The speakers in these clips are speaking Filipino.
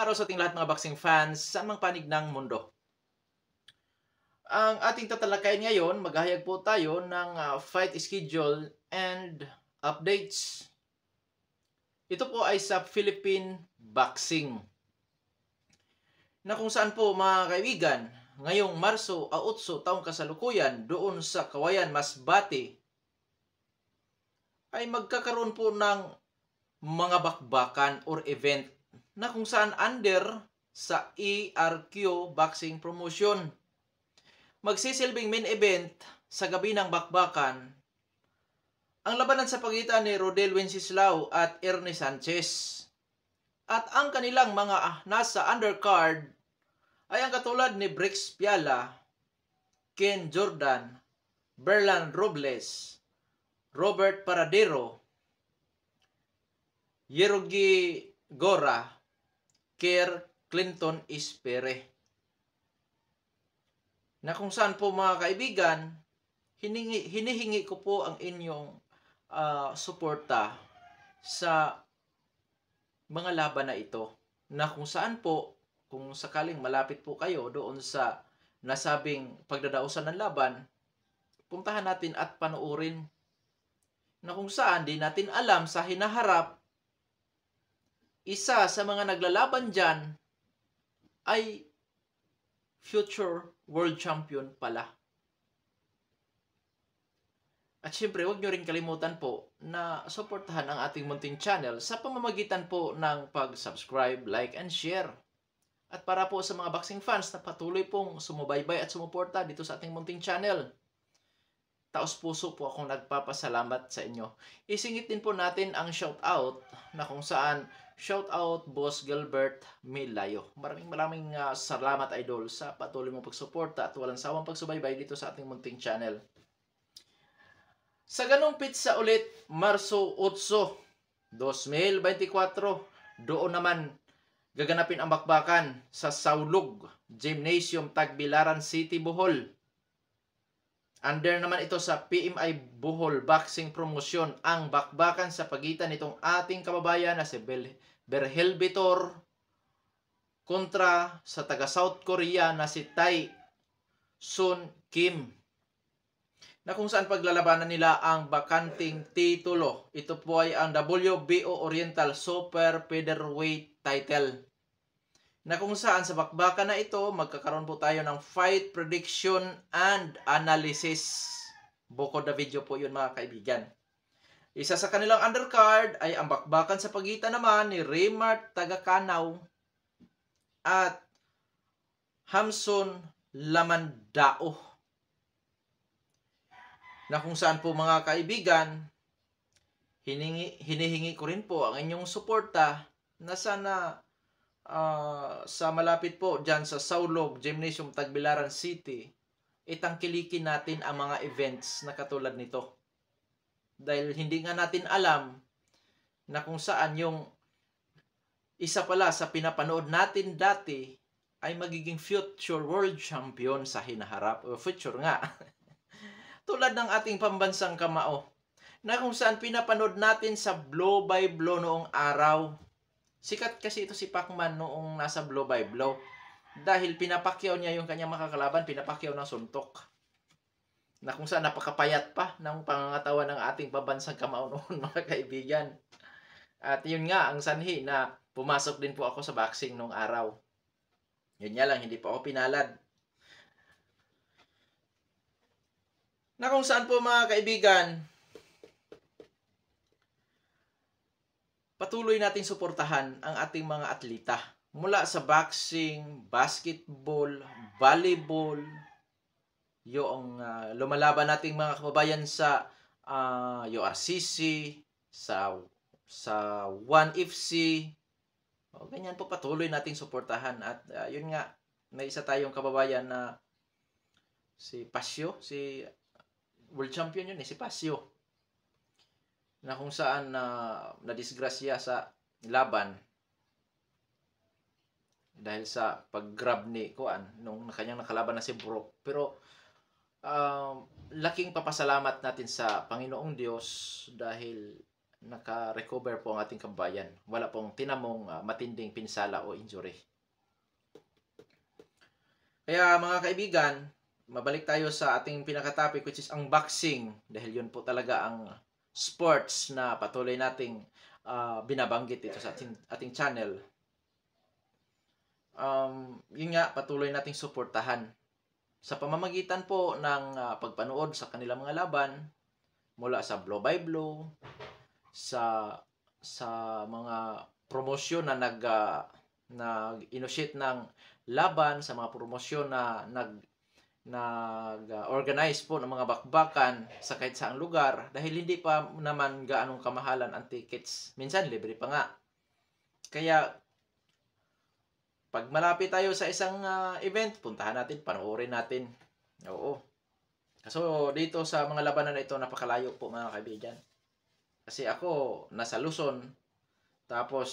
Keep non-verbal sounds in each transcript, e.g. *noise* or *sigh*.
araw sa ating lahat mga boxing fans, sa mang panig ng mundo. Ang ating tatalakayin ngayon, maghahayag po tayo ng uh, fight schedule and updates. Ito po ay sa Philippine Boxing. Na kung saan po mga kaibigan, ngayong Marso a 8 taong kasalukuyan doon sa Kawayan Masbate ay magkakaroon po ng mga bakbakan or event na kung saan under sa ERQ Boxing Promotion. Magsisilbing main event sa gabi ng bakbakan ang labanan sa pagitan ni Rodel Wenceslao at Ernie Sanchez. At ang kanilang mga ah, nasa undercard ay ang katulad ni Brix Piala, Ken Jordan, Berlan Robles, Robert Paradero, Yerogi Gora, Kerr Clinton is Pere. Na kung saan po mga kaibigan, hiningi, hinihingi ko po ang inyong uh, suporta sa mga laban na ito. Na kung saan po, kung sakaling malapit po kayo doon sa nasabing pagdadausan ng laban, puntahan natin at panuorin na kung saan di natin alam sa hinaharap isa sa mga naglalaban dyan ay future world champion pala. At syempre, huwag nyo rin kalimutan po na suportahan ang ating munting channel sa pamamagitan po ng pag-subscribe, like, and share. At para po sa mga boxing fans na patuloy pong sumubaybay at sumuporta dito sa ating munting channel, taos puso po akong nagpapasalamat sa inyo. Isingit din po natin ang shoutout na kung saan Shout out Boss Gilbert Milayo. Maraming maraming uh, salamat idol sa patuloy mong pagsuporta at walang sawang pagsubaybay dito sa ating munting channel. Sa ganong pizza ulit, Marso 8, 2024, doon naman gaganapin ang bakbakan sa Saulog Gymnasium Tagbilaran City, Bohol. Under naman ito sa PMI Bohol Boxing Promotion ang bakbakan sa pagitan nitong ating kababayan na si Bel Berhelbitor kontra sa taga South Korea na si Tai Sun Kim na kung saan paglalabanan nila ang bakanting titulo. Ito po ay ang WBO Oriental Super Featherweight title na kung saan sa bakbakan na ito magkakaroon po tayo ng fight prediction and analysis. Bukod na video po yun mga kaibigan. Isa sa kanilang undercard ay ang bakbakan sa pagitan naman ni Raymart Tagakanaw at Hamson Lamandao. Na kung saan po mga kaibigan, hiningi, hinihingi ko rin po ang inyong suporta na sana uh, sa malapit po dyan sa Saulog Gymnasium Tagbilaran City, itangkilikin natin ang mga events na katulad nito. Dahil hindi nga natin alam na kung saan yung isa pala sa pinapanood natin dati ay magiging future world champion sa hinaharap. O future nga. *laughs* Tulad ng ating pambansang kamao na kung saan pinapanood natin sa blow by blow noong araw. Sikat kasi ito si Pacman noong nasa blow by blow. Dahil pinapakyaw niya yung kanyang makakalaban, pinapakyaw ng suntok na kung saan napakapayat pa ng pangangatawan ng ating pabansang kamao noon *laughs* mga kaibigan. At yun nga ang sanhi na pumasok din po ako sa boxing nung araw. Yun nga lang, hindi pa ako pinalad. Na kung saan po mga kaibigan, patuloy nating suportahan ang ating mga atleta mula sa boxing, basketball, volleyball, yung uh, lumalaban nating mga kababayan sa uh, ah, URCC, sa sa 1FC. O, ganyan po patuloy nating suportahan at uh, yun nga may isa tayong kababayan na si Pasio, si world champion yun eh, si Pasio. Na kung saan uh, na-disgrasya sa laban dahil sa pag-grab ni Kuan nung kanyang nakalaban na si Brook. Pero um, laking papasalamat natin sa Panginoong Diyos dahil naka-recover po ang ating kabayan. Wala pong tinamong uh, matinding pinsala o injury. Kaya mga kaibigan, mabalik tayo sa ating pinaka-topic which is ang boxing dahil yun po talaga ang sports na patuloy nating uh, binabanggit ito sa ating, ating channel. Um, yun nga, patuloy nating suportahan sa pamamagitan po ng uh, pagpanood sa kanilang mga laban mula sa blow by blow sa sa mga promosyon na nag uh, ah, nag initiate ng laban sa mga promosyon na nag nag-organize ah, po ng mga bakbakan sa kahit saang lugar dahil hindi pa naman gaanong kamahalan ang tickets. Minsan libre pa nga. Kaya pag malapit tayo sa isang uh, event, puntahan natin, panoorin natin. Oo. So, dito sa mga labanan na ito, napakalayo po mga kaibigan. Kasi ako, nasa Luzon, tapos,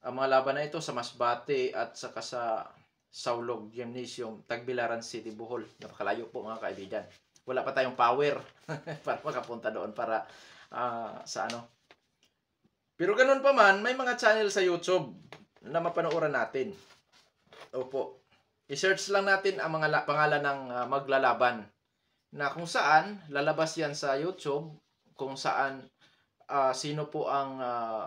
ang mga laban na ito sa Masbate at saka sa Saulog Gymnasium, Tagbilaran City, Bohol. Napakalayo po mga kaibigan. Wala pa tayong power *laughs* para makapunta doon para uh, sa ano. Pero ganun pa man, may mga channel sa YouTube na mapanoorin natin. Opo. I-search lang natin ang mga pangalan ng uh, maglalaban na kung saan lalabas yan sa YouTube kung saan uh, sino po ang uh,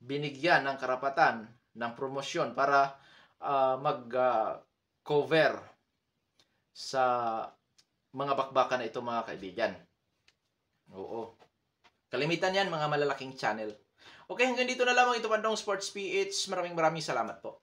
binigyan ng karapatan ng promosyon para uh, mag-cover uh, sa mga bakbakan na ito mga kaibigan. Oo. Kalimitan yan mga malalaking channel. Okay, hanggang dito na lamang ito Pandong Sports PH. Maraming maraming salamat po.